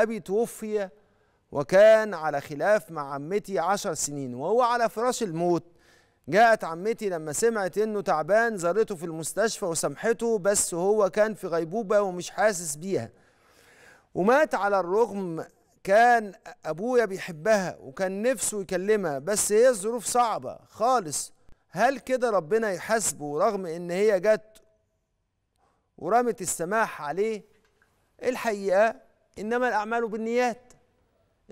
أبي توفي وكان على خلاف مع عمتي عشر سنين وهو على فراش الموت جاءت عمتي لما سمعت انه تعبان زارته في المستشفى وسامحته بس هو كان في غيبوبة ومش حاسس بيها ومات على الرغم كان أبويا بيحبها وكان نفسه يكلمها بس هي الظروف صعبة خالص هل كده ربنا يحاسبه رغم ان هي جت ورمت السماح عليه الحقيقة انما الاعمال بالنيات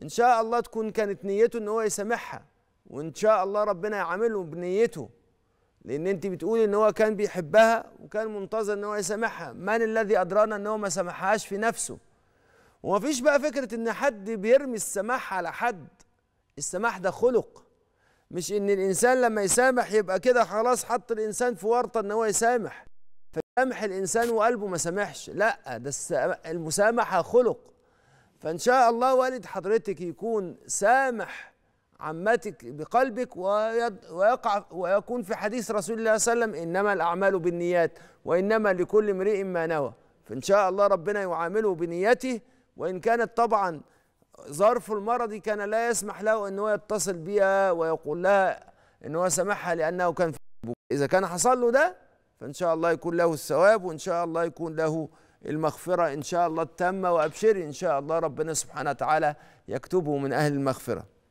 ان شاء الله تكون كانت نيته ان هو يسامحها وان شاء الله ربنا يعامله بنيته لان انت بتقولي ان هو كان بيحبها وكان منتظر ان هو يسامحها من الذي ادرانا ان هو ما سامحهاش في نفسه ومفيش بقى فكره ان حد بيرمي السماح على حد السماح ده خلق مش ان الانسان لما يسامح يبقى كده خلاص حط الانسان في ورطه ان هو يسامح سامح الانسان وقلبه ما سامحش لا ده المسامحه خلق فان شاء الله والد حضرتك يكون سامح عمتك بقلبك ويقع ويكون في حديث رسول الله صلى الله عليه وسلم انما الاعمال بالنيات وانما لكل امرئ ما نوى فان شاء الله ربنا يعامله بنيته وان كانت طبعا ظرف المرض كان لا يسمح له ان هو يتصل بها ويقول لها ان هو سامحها لانه كان في اذا كان حصل له ده فإن شاء الله يكون له الثواب وإن شاء الله يكون له المغفرة إن شاء الله التامة وأبشري إن شاء الله ربنا سبحانه وتعالى يكتبه من أهل المغفرة